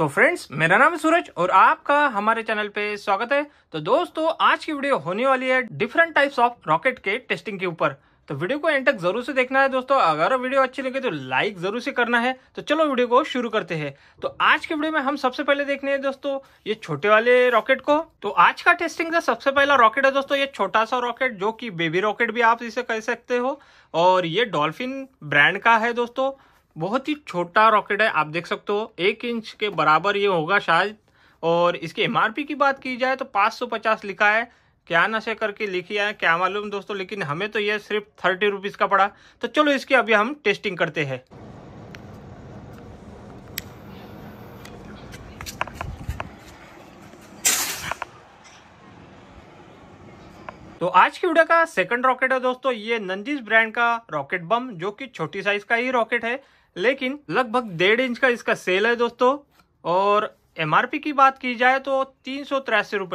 सो so friends मेरा नाम है सूरज और आपका हमारे चैनल पे स्वागत है तो दोस्तों आज की वीडियो होने वाली है डिफरेंट टाइप्स ऑफ रॉकेट के टेस्टिंग के ऊपर तो वीडियो को एंड तक जरूर से देखना है दोस्तों अगर वीडियो अच्छी लगे तो लाइक जरूर से करना है तो चलो वीडियो को शुरू करते हैं तो आज के वीडियो में हम सबसे पहले देखने हैं दोस्तों ये छोटे वाले रॉकेट को तो आज का टेस्टिंग का सबसे पहला रॉकेट है दोस्तों ये छोटा सा रॉकेट जो कि बेबी रॉकेट भी आप इसे कह सकते हो और ये डॉल्फिन ब्रांड का है दोस्तों बहुत ही छोटा रॉकेट है आप देख सकते हो एक इंच के बराबर ये होगा शायद और इसकी एम की बात की जाए तो 550 लिखा है क्या नशे करके लिखी है क्या मालूम दोस्तों लेकिन हमें तो ये सिर्फ थर्टी रुपीज़ का पड़ा तो चलो इसकी अभी हम टेस्टिंग करते हैं तो आज की वीडियो का सेकंड रॉकेट है दोस्तों ये नंदीज ब्रांड का रॉकेट बम जो कि छोटी साइज का ही रॉकेट है लेकिन लगभग डेढ़ इंच का इसका सेल है दोस्तों और एमआरपी की बात की जाए तो तीन सौ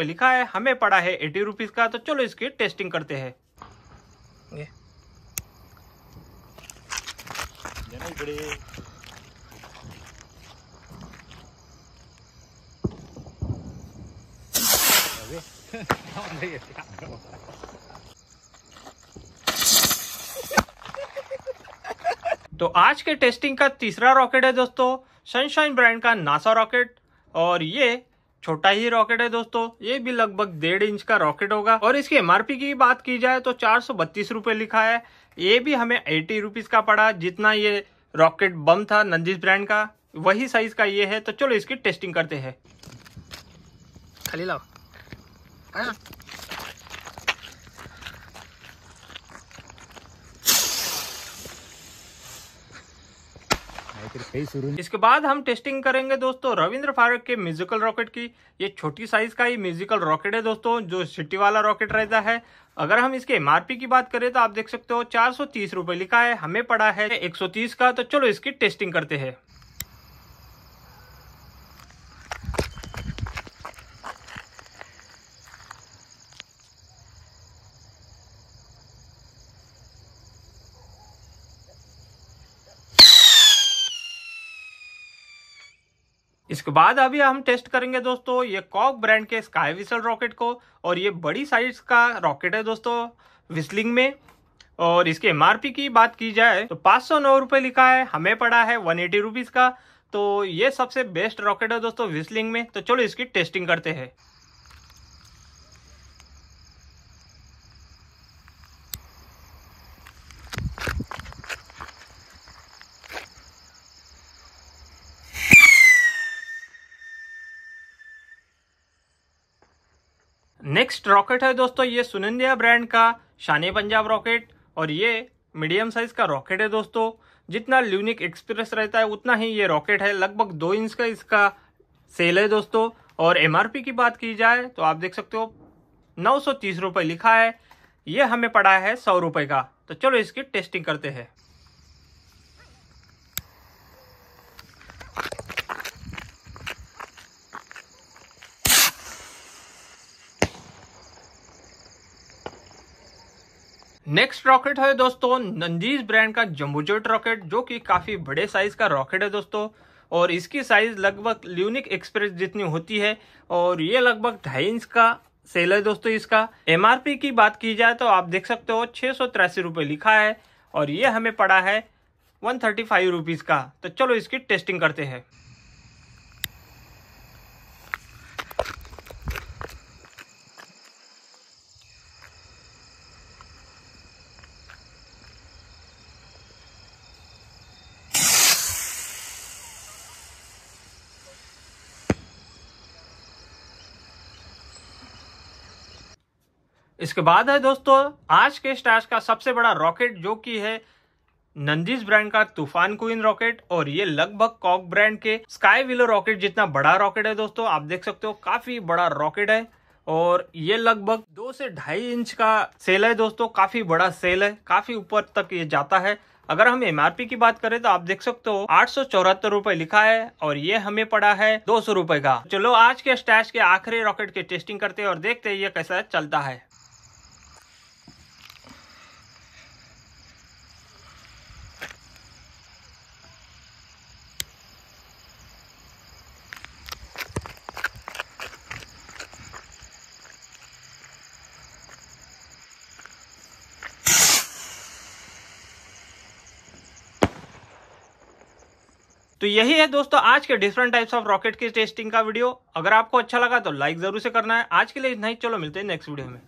लिखा है हमें पड़ा है एटी रुपीज़ का तो चलो इसकी टेस्टिंग करते हैं तो आज के टेस्टिंग का तीसरा रॉकेट है दोस्तों सनशाइन ब्रांड का नासा रॉकेट और ये छोटा ही रॉकेट है दोस्तों ये भी लगभग डेढ़ इंच का रॉकेट होगा और इसकी एमआरपी की बात की जाए तो चार लिखा है ये भी हमें एटी रुपीज का पड़ा जितना ये रॉकेट बम था नंदीज ब्रांड का वही साइज का ये है तो चलो इसकी टेस्टिंग करते हैं खाली लाओ इसके बाद हम टेस्टिंग करेंगे दोस्तों रविंद्र फारूक के म्यूजिकल रॉकेट की ये छोटी साइज का ही म्यूजिकल रॉकेट है दोस्तों जो सिटी वाला रॉकेट रहता है अगर हम इसके एमआरपी की बात करें तो आप देख सकते हो चार सौ लिखा है हमें पड़ा है एक का तो चलो इसकी टेस्टिंग करते हैं इसके बाद अभी हम टेस्ट करेंगे दोस्तों ये कॉक ब्रांड के स्काई विसल रॉकेट को और ये बड़ी साइज का रॉकेट है दोस्तों विस्लिंग में और इसके एम की बात की जाए तो पाँच सौ नौ लिखा है हमें पड़ा है वन एटी का तो ये सबसे बेस्ट रॉकेट है दोस्तों विस्लिंग में तो चलो इसकी टेस्टिंग करते हैं नेक्स्ट रॉकेट है दोस्तों ये सुनिंदिया ब्रांड का शानी पंजाब रॉकेट और ये मीडियम साइज का रॉकेट है दोस्तों जितना ल्यूनिक एक्सप्रेस रहता है उतना ही ये रॉकेट है लगभग दो इंच का इसका सेल है दोस्तों और एमआरपी की बात की जाए तो आप देख सकते हो नौ सौ तीस रुपये लिखा है ये हमें पड़ा है सौ रुपये का तो चलो इसकी टेस्टिंग करते हैं नेक्स्ट रॉकेट है दोस्तों नंदीज ब्रांड का जम्बोजेट रॉकेट जो कि काफ़ी बड़े साइज का रॉकेट है दोस्तों और इसकी साइज लगभग ल्यूनिक एक्सप्रेस जितनी होती है और ये लगभग ढाई इंच का सेल है दोस्तों इसका एमआरपी की बात की जाए तो आप देख सकते हो छह सौ तिरासी लिखा है और ये हमें पड़ा है वन थर्टी फाइव रुपीज़ का तो चलो इसकी टेस्टिंग करते हैं इसके बाद है दोस्तों आज के स्टार्स का सबसे बड़ा रॉकेट जो कि है नंदीज ब्रांड का तूफान क्वीन रॉकेट और ये लगभग कॉक ब्रांड के स्काई विलो रॉकेट जितना बड़ा रॉकेट है दोस्तों आप देख सकते हो काफी बड़ा रॉकेट है और ये लगभग दो से ढाई इंच का सेल है दोस्तों काफी बड़ा सेल है काफी ऊपर तक ये जाता है अगर हम एमआरपी की बात करें तो आप देख सकते हो आठ सौ चौहत्तर रूपए लिखा है और ये हमें पड़ा है दो सौ का चलो आज के स्टैश के आखिरी रॉकेट के टेस्टिंग करते हैं और देखते हैं ये कैसा चलता है तो यही है दोस्तों आज के डिफरेंट टाइप्स ऑफ रॉकेट की टेस्टिंग का वीडियो अगर आपको अच्छा लगा तो लाइक जरूर से करना है आज के लिए इतना ही चलो मिलते हैं नेक्स्ट वीडियो में